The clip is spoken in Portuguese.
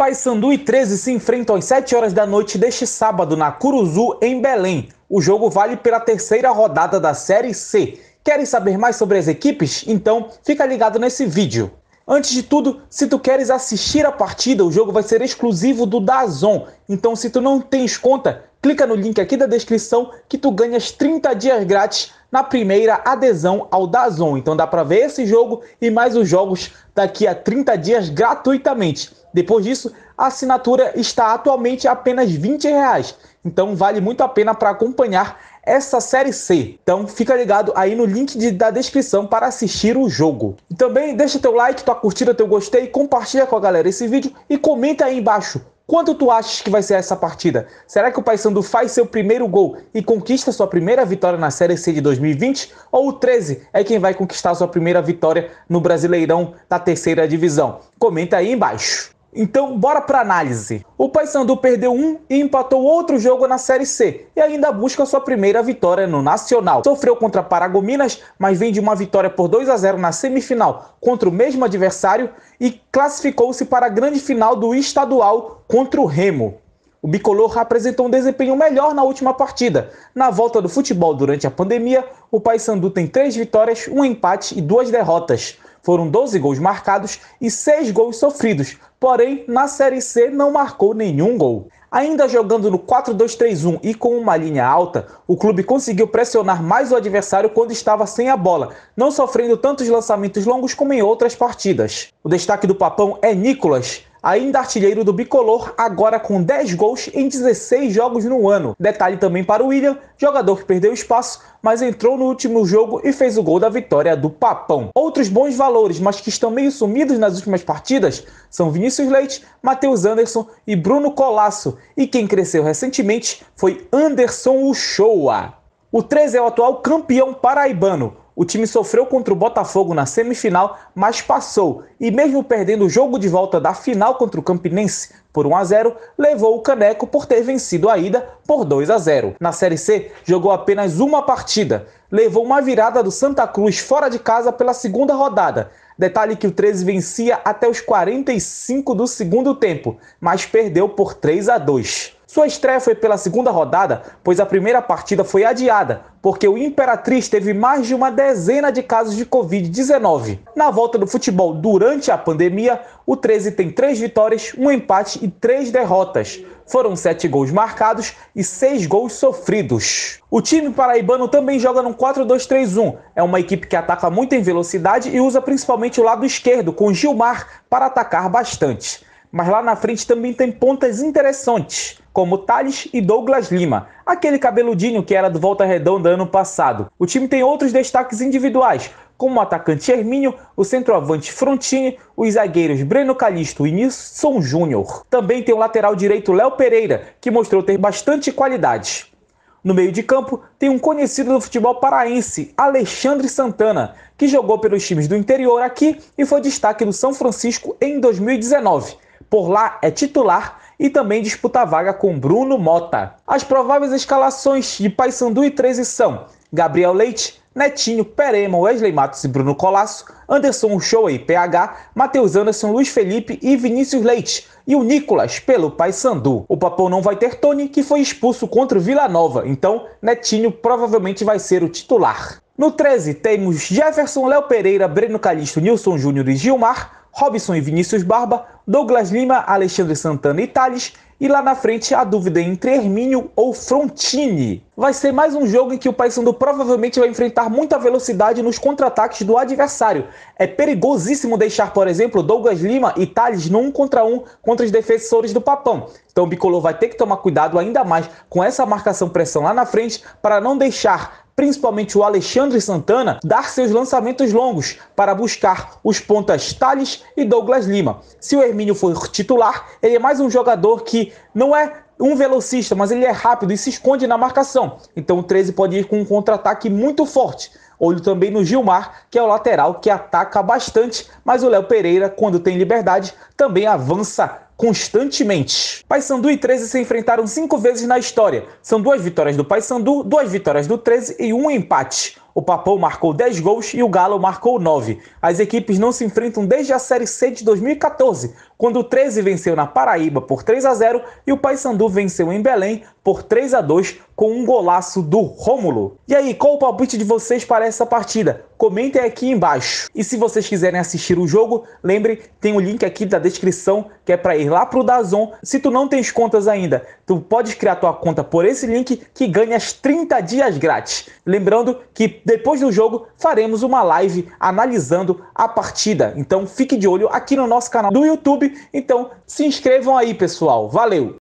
Paysandu e 13 se enfrentam às 7 horas da noite deste sábado na Curuzu, em Belém. O jogo vale pela terceira rodada da Série C. Querem saber mais sobre as equipes? Então fica ligado nesse vídeo. Antes de tudo, se tu queres assistir a partida, o jogo vai ser exclusivo do Dazon. Então se tu não tens conta, clica no link aqui da descrição que tu ganhas 30 dias grátis na primeira adesão ao Dazon. Então dá para ver esse jogo e mais os jogos daqui a 30 dias gratuitamente. Depois disso, a assinatura está atualmente a apenas 20 reais. Então vale muito a pena para acompanhar essa série C. Então fica ligado aí no link de, da descrição para assistir o jogo. E também deixa teu like, tua curtida, teu gostei, compartilha com a galera esse vídeo e comenta aí embaixo. Quanto tu achas que vai ser essa partida? Será que o Paysandu faz seu primeiro gol e conquista sua primeira vitória na Série C de 2020? Ou o 13 é quem vai conquistar sua primeira vitória no Brasileirão da terceira divisão? Comenta aí embaixo. Então, bora para análise. O Paysandu perdeu um e empatou outro jogo na Série C e ainda busca sua primeira vitória no Nacional. Sofreu contra Paragominas, mas vem de uma vitória por 2 a 0 na semifinal contra o mesmo adversário e classificou-se para a grande final do estadual contra o Remo. O bicolor apresentou um desempenho melhor na última partida. Na volta do futebol durante a pandemia, o Paysandu tem três vitórias, um empate e duas derrotas. Foram 12 gols marcados e 6 gols sofridos, porém na Série C não marcou nenhum gol. Ainda jogando no 4-2-3-1 e com uma linha alta, o clube conseguiu pressionar mais o adversário quando estava sem a bola, não sofrendo tantos lançamentos longos como em outras partidas. O destaque do Papão é Nicolas, ainda artilheiro do bicolor, agora com 10 gols em 16 jogos no ano. Detalhe também para o William, jogador que perdeu espaço, mas entrou no último jogo e fez o gol da vitória do Papão. Outros bons valores, mas que estão meio sumidos nas últimas partidas, são Vinícius Leite, Matheus Anderson e Bruno Colasso. E quem cresceu recentemente foi Anderson Uchoa. O 13 é o atual campeão paraibano, o time sofreu contra o Botafogo na semifinal, mas passou e, mesmo perdendo o jogo de volta da final contra o Campinense por 1 a 0, levou o caneco por ter vencido a ida por 2 a 0. Na Série C, jogou apenas uma partida, levou uma virada do Santa Cruz fora de casa pela segunda rodada. Detalhe que o 13 vencia até os 45 do segundo tempo, mas perdeu por 3 a 2. Sua estreia foi pela segunda rodada, pois a primeira partida foi adiada, porque o Imperatriz teve mais de uma dezena de casos de Covid-19. Na volta do futebol durante a pandemia, o 13 tem três vitórias, um empate e três derrotas. Foram sete gols marcados e seis gols sofridos. O time paraibano também joga no 4-2-3-1. É uma equipe que ataca muito em velocidade e usa principalmente o lado esquerdo, com Gilmar, para atacar bastante. Mas lá na frente também tem pontas interessantes como Thales e Douglas Lima, aquele cabeludinho que era do Volta Redonda ano passado. O time tem outros destaques individuais, como o atacante Hermínio, o centroavante Frontini, os zagueiros Breno Calisto e Nilson Júnior. Também tem o lateral direito Léo Pereira, que mostrou ter bastante qualidade. No meio de campo, tem um conhecido do futebol paraense, Alexandre Santana, que jogou pelos times do interior aqui e foi destaque do São Francisco em 2019. Por lá é titular e também disputa a vaga com Bruno Mota. As prováveis escalações de Paysandu e 13 são Gabriel Leite, Netinho, Perema, Wesley Matos e Bruno Colasso, Anderson Uchoa e PH, Matheus Anderson, Luiz Felipe e Vinícius Leite, e o Nicolas pelo Paysandu. O Papão não vai ter Tony, que foi expulso contra o Vila Nova, então Netinho provavelmente vai ser o titular. No 13 temos Jefferson, Léo Pereira, Breno Calixto, Nilson Júnior e Gilmar, Robson e Vinícius Barba, Douglas Lima, Alexandre Santana e Thales, e lá na frente a dúvida é entre Hermínio ou Frontini. Vai ser mais um jogo em que o Paysandu provavelmente vai enfrentar muita velocidade nos contra-ataques do adversário. É perigosíssimo deixar, por exemplo, Douglas Lima e Thales num contra um contra os defensores do Papão. Então o Bicolor vai ter que tomar cuidado ainda mais com essa marcação-pressão lá na frente para não deixar principalmente o Alexandre Santana, dar seus lançamentos longos para buscar os pontas Thales e Douglas Lima. Se o Hermínio for titular, ele é mais um jogador que não é um velocista, mas ele é rápido e se esconde na marcação. Então o 13 pode ir com um contra-ataque muito forte. Olho também no Gilmar, que é o lateral que ataca bastante, mas o Léo Pereira, quando tem liberdade, também avança constantemente. Paysandu e 13 se enfrentaram cinco vezes na história. São duas vitórias do Paysandu, duas vitórias do 13 e um empate o Papão marcou 10 gols e o Galo marcou 9. As equipes não se enfrentam desde a Série C de 2014, quando o 13 venceu na Paraíba por 3 a 0 e o Paysandu venceu em Belém por 3 a 2 com um golaço do Rômulo. E aí, qual o palpite de vocês para essa partida? Comentem aqui embaixo. E se vocês quiserem assistir o jogo, lembre, tem o um link aqui da descrição que é para ir lá pro Dazon. Se tu não tens contas ainda, tu podes criar tua conta por esse link que ganhas 30 dias grátis. Lembrando que depois do jogo faremos uma live analisando a partida. Então fique de olho aqui no nosso canal do YouTube. Então se inscrevam aí, pessoal. Valeu!